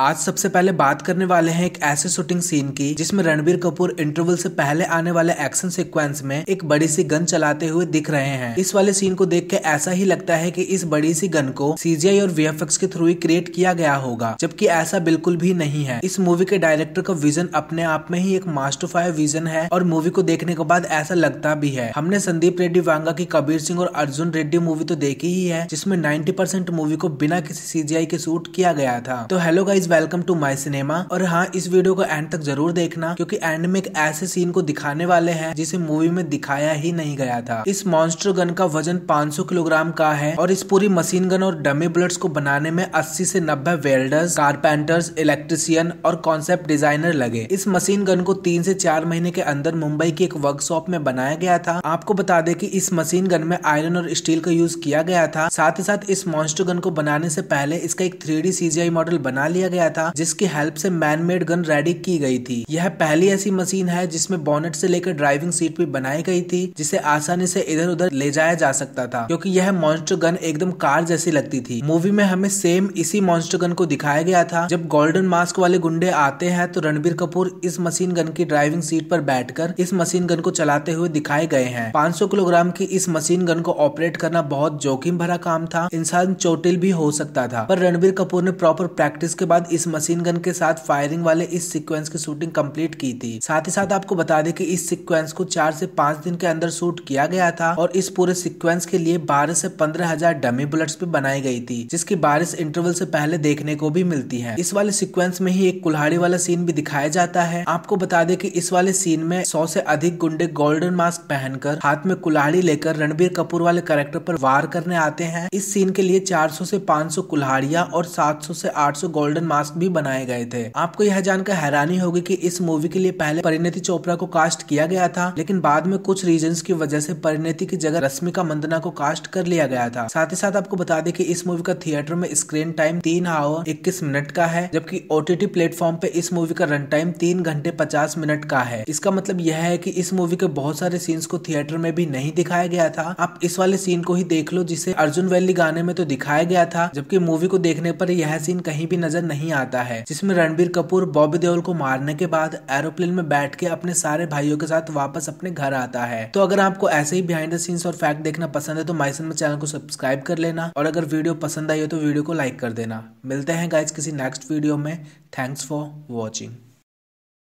आज सबसे पहले बात करने वाले हैं एक ऐसे शूटिंग सीन की जिसमें रणबीर कपूर इंटरवल से पहले आने वाले एक्शन सीक्वेंस में एक बड़ी सी गन चलाते हुए दिख रहे हैं इस वाले सीन को देख के ऐसा ही लगता है कि इस बड़ी सी गन को सीजीआई और वीएफएक्स के थ्रू ही क्रिएट किया गया होगा जबकि ऐसा बिल्कुल भी नहीं है इस मूवी के डायरेक्टर का विजन अपने आप में ही एक मास्टर फायर विजन है और मूवी को देखने के बाद ऐसा लगता भी है हमने संदीप रेड्डी वांगा की कबीर सिंह और अर्जुन रेड्डी मूवी तो देखी ही है जिसमें नाइन्टी मूवी को बिना किसी सीजीआई के शूट किया गया था तो hello guys welcome to my cinema और हाँ इस वीडियो को एंड तक जरूर देखना क्योंकि एंड में एक ऐसे सीन को दिखाने वाले हैं जिसे मूवी में दिखाया ही नहीं गया था इस मॉन्स्टर गन का वजन 500 किलोग्राम का है और इस पूरी मशीन गन और डमी बुलेट्स को बनाने में अस्सी से नब्बे वेल्डर्स कारपेंटर्स इलेक्ट्रिसियन और कॉन्सेप्ट डिजाइनर लगे इस मशीन गन को तीन से चार महीने के अंदर मुंबई की एक वर्कशॉप में बनाया गया था आपको बता दें कि इस मशीन गन में आयरन और स्टील का यूज किया गया था साथ ही साथ इस मॉन्स्टर गन को बनाने से पहले इसका एक थ्री डी मॉडल बना लिया गया गया था जिसकी हेल्प से मैन मेड गन रेडी की गई थी यह पहली ऐसी मशीन है जिसमें बॉनेट से लेकर ड्राइविंग सीट भी बनाई गई थी जिसे आसानी से इधर उधर ले जाया जा सकता था क्योंकि यह मॉन्स्टर गन एकदम कार जैसी लगती थी मूवी में हमें सेम इसी मॉन्स्टर गन को दिखाया गया था जब गोल्डन मास्क वाले गुंडे आते हैं तो रणबीर कपूर इस मशीन गन की ड्राइविंग सीट पर बैठकर इस मशीन गन को चलाते हुए दिखाए गए हैं 500 किलोग्राम की इस मशीन गन को ऑपरेट करना बहुत जोखिम भरा काम था इंसान चोटिल भी हो सकता था पर रणबीर कपूर ने प्रॉपर प्रैक्टिस के बाद बाद इस मशीन गन के साथ फायरिंग वाले इस सिक्वेंस की शूटिंग कम्प्लीट की थी साथ ही साथ आपको बता दें की इस सिक्वेंस को चार से पांच दिन के अंदर शूट किया गया था और इस पूरे सिक्वेंस के लिए बारह से पंद्रह हजार डमी बुलेट्स भी बनाई गई थी जिसकी बारिश इंटरवल से पहले देखने को भी मिलती है इस वाले सिक्वेंस में ही एक कुल्हाड़ी वाला सीन भी दिखाया जाता है आपको बता दें कि इस वाले सीन में सौ से अधिक गुंडे गोल्डन मास्क पहनकर हाथ में कुल्हाड़ी लेकर रणबीर कपूर वाले कैरेक्टर पर वार करने आते हैं इस सीन के लिए 400 से 500 सौ और 700 से 800 गोल्डन मास्क भी बनाए गए थे आपको यह जानकर हैरानी होगी कि इस मूवी के लिए पहले परिणति चोपड़ा को कास्ट किया गया था लेकिन बाद में कुछ रीजन की वजह से परिणति की जगह रश्मिका मंदना को कास्ट कर लिया गया था साथ ही साथ आपको बता दें कि इस मूवी का थिएटर में स्क्रीन टाइम तीन आवर इक्कीस मिनट का है जबकि ओटीटी प्लेटफॉर्म पे इस मूवी का रन टाइम तीन घंटे पचास मिनट का है इसका मतलब यह है कि इस मूवी के बहुत सारे सीन्स को थिएटर में भी नहीं दिखाया गया था आप इस वाले सीन को ही देख लो जिसे अर्जुन वैली गाने में तो दिखाया गया था जबकि मूवी को देखने पर यह सीन कहीं भी नजर नहीं नहीं आता है जिसमें रणबीर कपूर बॉबी देओल को मारने के बाद एरोप्लेन में बैठ के अपने सारे भाइयों के साथ वापस अपने घर आता है तो अगर आपको ऐसे ही बिहाइंड द सीन्स और फैक्ट देखना पसंद है तो माइसन चैनल को सब्सक्राइब कर लेना और अगर वीडियो पसंद आई हो तो वीडियो को लाइक कर देना मिलते हैं गाइज किसी नेक्स्ट वीडियो में थैंक्स फॉर वॉचिंग